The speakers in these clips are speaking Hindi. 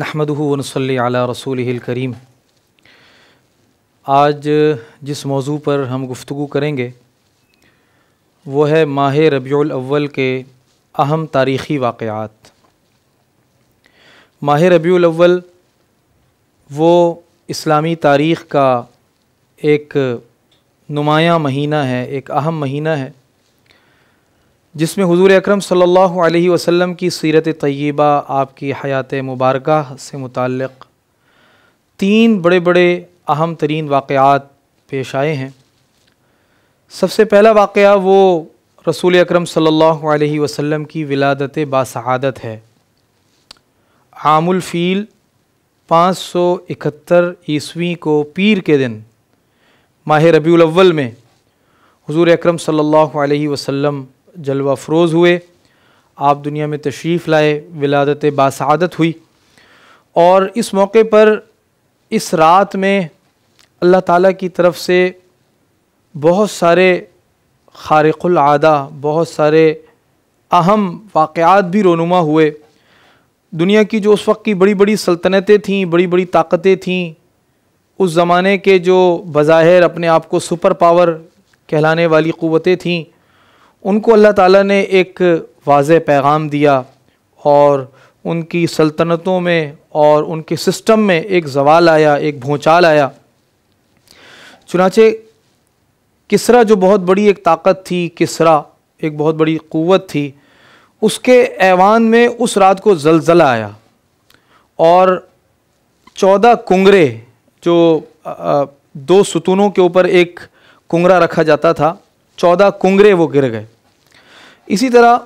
नहमदनसली अला रसूल करीम आज जिस मौजू पर हम गुफ्तु करेंगे वो है माह रबी अव्वल के अहम तारीख़ी वाक़ात माह रबी अव्वल वो इस्लामी तारीख़ का एक नुमाया महीना है एक अहम महीना है जिसमें हुजूर अकरम सल्लल्लाहु अलैहि वसल्लम की सीरत तय्यबा आपकी हयात मुबारक से मुतक़ तीन बड़े बड़े अहम तरीन वाक़ात पेश आए हैं सबसे पहला वाक़ वो रसूल अकरम सल्लल्लाहु अलैहि वसल्लम की विलादत बासहादत है आमुलफ़ील पाँच सौ इकहत्तर ईस्वी को पीर के दिन माह रबी में हुजूर अकरम सल्लल्लाहु अलैहि वसल्लम जलवा फरोज़ हुए आप दुनिया में तशरीफ़ लाए विलादत बासादत हुई और इस मौके पर इस रात में अल्लाह ताला की तरफ से बहुत सारे आदा बहुत सारे अहम वाक़ात भी रोनुमा हुए दुनिया की जो उस वक्त की बड़ी बड़ी सल्तनतें थीं बड़ी बड़ी ताकतें थीं उस ज़माने के जो बज़ाहिर अपने आप को सुपर पावर कहलाने वाली क़वतें थीं उनको अल्लाह ताला ने एक वाज पैगाम दिया और उनकी सल्तनतों में और उनके सिस्टम में एक जवाल आया एक भूचाल आया चुनाचे किसरा जो बहुत बड़ी एक ताकत थी किसरा एक बहुत बड़ी क़वत थी उसके ऐवान में उस रात को जलजला आया और चौदह कुंगरे जो दो सुतूनों के ऊपर एक कुंगरा रखा जाता था चौदह कुंगरे वो गिर गए इसी तरह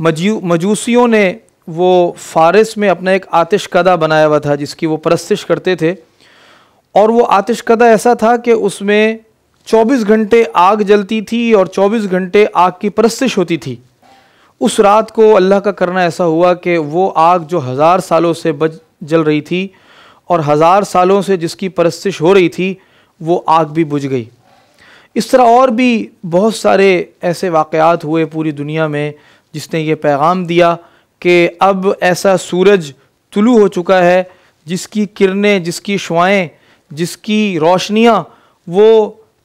मजू मजूसियों ने वो फारस में अपना एक आतिशकदा कदा बनाया हुआ था जिसकी वो परस्तिश करते थे और वो आतिशकदा कदा ऐसा था कि उसमें 24 घंटे आग जलती थी और 24 घंटे आग की परस्तिश होती थी उस रात को अल्लाह का करना ऐसा हुआ कि वो आग जो हज़ार सालों से बज जल रही थी और हज़ार सालों से जिसकी परस्तिश हो रही थी वो आग भी बुझ गई इस तरह और भी बहुत सारे ऐसे वाक़ात हुए पूरी दुनिया में जिसने ये पैगाम दिया कि अब ऐसा सूरज तुलू हो चुका है जिसकी किरणें जिसकी शुआएँ जिसकी रोशनियाँ वो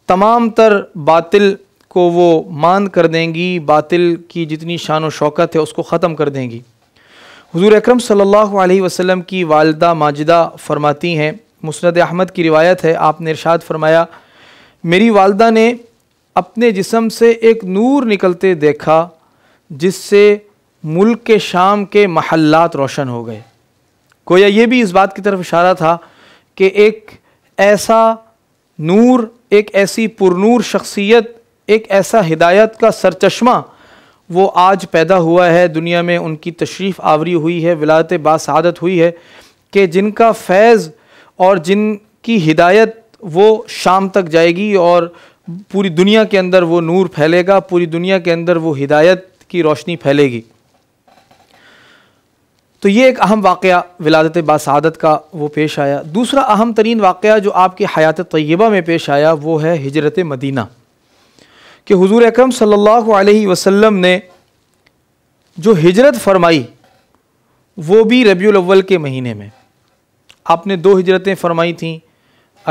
तमाम तर बातिल को वो मान कर देंगी बातिल की जितनी शान व शौकत है उसको ख़त्म कर देंगी हजूर अक्रम सल्लल्लाहु अलैहि वसल्लम की वालदा माजिदा फरमाती हैं मुसरद अहमद की रिवायत है आपने इरशाद फरमाया मेरी वालदा ने अपने जिसम से एक नूर निकलते देखा जिससे मुल्क के शाम के महल्लात रोशन हो गए गोया ये भी इस बात की तरफ इशारा था कि एक ऐसा नूर एक ऐसी पुरनूर शख्सियत एक ऐसा हिदायत का सरचश्मा वो आज पैदा हुआ है दुनिया में उनकी तशरीफ़ आवरी हुई है विलायत बासादत हुई है कि जिनका फैज़ और जिनकी हिदायत वो शाम तक जाएगी और पूरी दुनिया के अंदर वो नूर फैलेगा पूरी दुनिया के अंदर वो हिदायत की रोशनी फैलेगी तो ये एक अहम वाक़ विलादत बासादत का वो पेश आया दूसरा अहम तरीन वाक़ जो आपकी हयात तय्यबा में पेश आया वो है हजरत मदीना कि हजूर अक्रम वसल्लम ने जो हिजरत फरमाई वो भी रबी अव्वल के महीने में आपने दो हिजरतें फरमाई थीं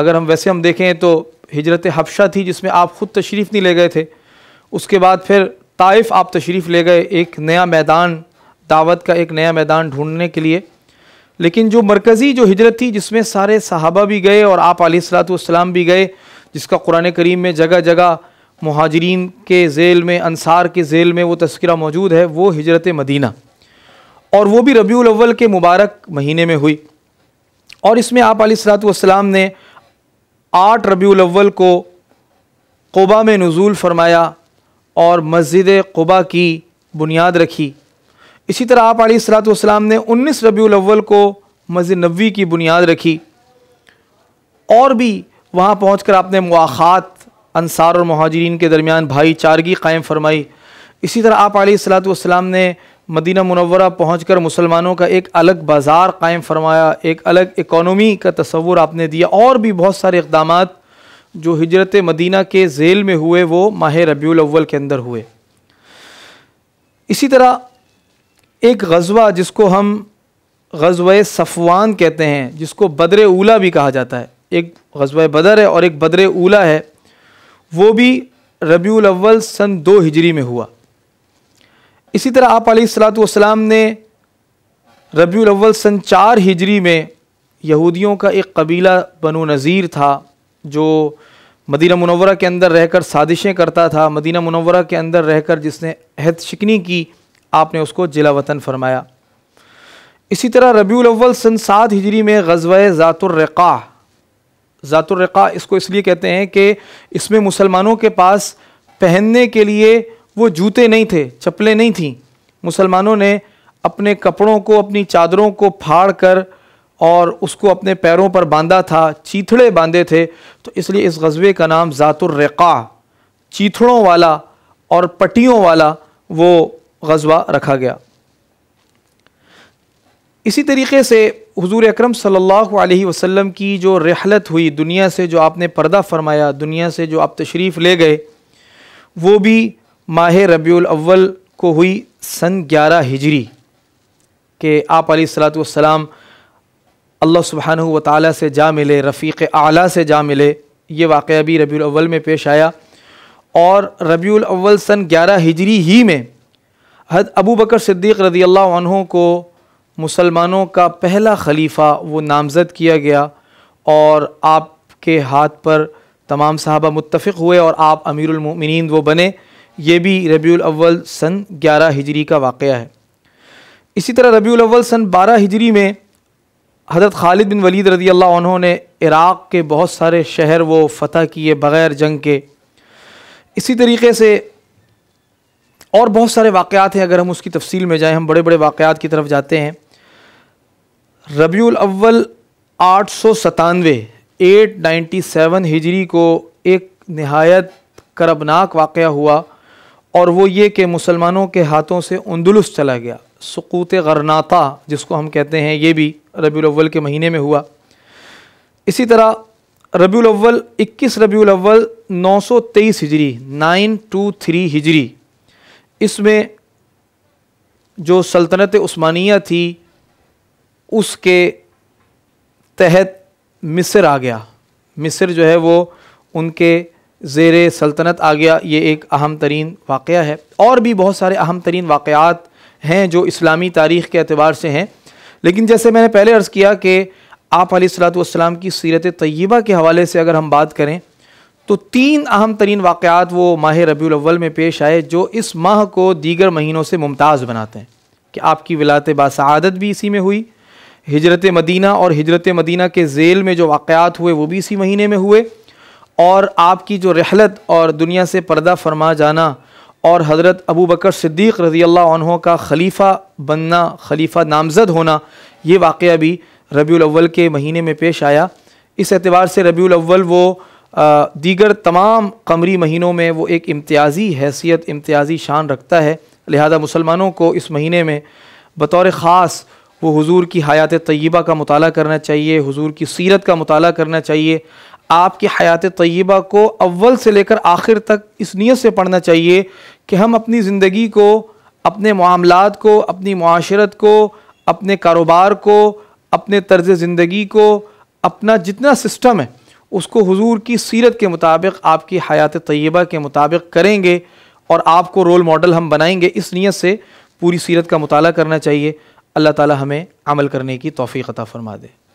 अगर हम वैसे हम देखें तो हिजरत हबशा थी जिसमें आप ख़ुद तशरीफ़ नहीं ले गए थे उसके बाद फिर ताइफ आप तशरीफ़ ले गए एक नया मैदान दावत का एक नया मैदान ढूंढने के लिए लेकिन जो मरकज़ी जो हिजरत थी जिसमें सारे सहाबा भी गए और आप सलाम भी गए जिसका कुरान करीम में जगह जगह महाजरीन के जेल में अनसार के जेल में वो तस्करा मौजूद है वो हिजरत मदीना और वो भी रबी अव्वल के मुबारक महीने में हुई और इसमें आप सलाम ने आठ रबी अव्वल को कुबा में नज़ूल फरमाया और मस्जिद कुबा की बुनियाद रखी इसी तरह आप अली ने उन्नीस रबी अव्वल को मस्जिद नबी की बुनियाद रखी और भी वहाँ पहुँच कर आपने मुआात अनसार और महाजरीन के दरमियान भाईचारगी कायम फरमाई इसी तरह आप सलाम ने मदीना मुनवरा पहुँच कर मुसलमानों का एक अलग बाज़ार कायम फरमाया एक अलग इकोनॉमी का तस्वूर आपने दिया और भी बहुत सारे इकदाम जो हिजरत मदीना के झेल में हुए वो माह रबी अव्वल के अंदर हुए इसी तरह एक गजवा जिसको हम गजवा सफ़वान कहते हैं जिसको बदर ऊला भी कहा जाता है एक गजवा बदर है और एक बदर ऊला है वो भी रबी अव्वल सन दो हिजरी में हुआ इसी तरह आप सलाम ने रबी अव्वल सन चार हिजरी में यहूदियों का एक कबीला बनो नज़ीर था जो मदीना मुनवरा के अंदर रहकर साजिशें करता था मदीना मुनवरा के अंदर रहकर जिसने अहद शिकनी की आपने उसको जिला वतन फरमाया इसी तरह रबी अव्वल सन सात हिजरी में गजवा ज़ातुर्रक़ा ज़ातुर्रक़ा इसको इसलिए कहते हैं कि इसमें मुसलमानों के पास पहनने के लिए वो जूते नहीं थे चप्पलें नहीं थीं मुसलमानों ने अपने कपड़ों को अपनी चादरों को फाड़ कर और उसको अपने पैरों पर बांधा था चीथड़े बांधे थे तो इसलिए इस गज़बे का नाम ज़ातुर्रक़ा चीथड़ों वाला और पटियों वाला वो गज़वा रखा गया इसी तरीके से हुजूर अकरम सल्लल्लाहु अलैहि वसल्लम की जो रहलत हुई दुनिया से जो आपने पर्दा फरमाया दुनिया से जो आप तशरीफ़ ले गए वो भी माह रबी अव्वल को हुई सन ग्यारह हिजरी के आप सलाम अल्लाह सुबहान वाली से जा मिले रफ़ीक़ आला से जा मिले ये वाक़ भी रबी अव्वल में पेश आया और रबी अव्वल सन ग्यारह हिजरी ही में हद अबू बकर सिद्दीक़ रदी अल्लाह को मुसलमानों का पहला खलीफ़ा वो नामज़द किया गया और आपके हाथ पर तमाम साहबा मुतफ़ हुए और आप अमीरमिन वो बने ये भी रबी अव्वल सन 11 हिजरी का वाक़ है इसी तरह रबी अव्वल सन 12 हिजरी में हज़रत खालिद बिन वलीद रदी अल्लाह उन्होंने इराक़ के बहुत सारे शहर वो फ़तह किए बग़ैर जंग के इसी तरीके से और बहुत सारे वाक़ात हैं अगर हम उसकी तफसील में जाएँ हम बड़े बड़े वाक़ात की तरफ जाते हैं रबी अव्वल आठ सौ सतानवे एट नाइन्टी सेवन हिजरी को एक नहायत करबनाक वाक़ हुआ और वो ये कि मुसलमानों के हाथों से उन्दुलस चला गया सकूत गरनाता जिसको हम कहते हैं ये भी रबी के महीने में हुआ इसी तरह रबी अव्वल 21 रबी अव्वल 923 हिजरी 923 हिजरी इसमें जो सल्तनत उस्मानिया थी उसके तहत मिस्र आ गया मिस्र जो है वो उनके ज़ेर सल्तनत आ गया ये एक अहम तरीन वाक़ है और भी बहुत सारे अहम तरीन वाक़ात हैं जो इस्लामी तारीख़ के अतबार से हैं लेकिन जैसे मैंने पहले अर्ज़ किया कि आप सलाम की सीरत तय्यबा के हवाले से अगर हम बात करें तो तीन अहम तरीन वाक़ात वो माह रबी अव्वल में पेश आए जो इस माह को दीगर महीनों से मुमताज़ बनाते हैं कि आपकी विलात बासदत भी इसी में हुई हजरत मदीना और हजरत मदीना के जेल में जो वाक़ात हुए वो भी इसी महीने में हुए और आपकी जो रहलत और दुनिया से पर्दा फरमा जाना और हज़रत अबू बकर सिद्दीक़ रज़ी अल्लाह का खलीफ़ा बनना खलीफ़ा नामज़द होना ये वाक़ भी अव्वल के महीने में पेश आया इस एतबार से अव्वल वो दीगर तमाम कमरी महीनों में वो एक इम्तियाज़ी हैसियत इम्तियाज़ी शान रखता है लिहाजा मुसलमानों को इस महीने में बतौर ख़ास वो हुजूर की हयात तय्यबा का मताल करना चाहिए हुजूर की सीरत का मताल करना चाहिए आपकी हयात तय्यबा को अव्वल से लेकर आखिर तक इस नीयत से पढ़ना चाहिए कि हम अपनी ज़िंदगी को अपने मामलात को अपनी माशरत को अपने कारोबार को अपने तर्ज ज़िंदगी को अपना जितना सिस्टम है उसको हुजूर की सीरत के मुताबिक आपकी हयात तय्यबा के मुताबिक करेंगे और आपको रोल मॉडल हम बनाएंगे इस नीयत से पूरी सीरत का मताल करना चाहिए अल्लाह ताला हमें अमल करने की तोफ़ी अता फ़रमा दे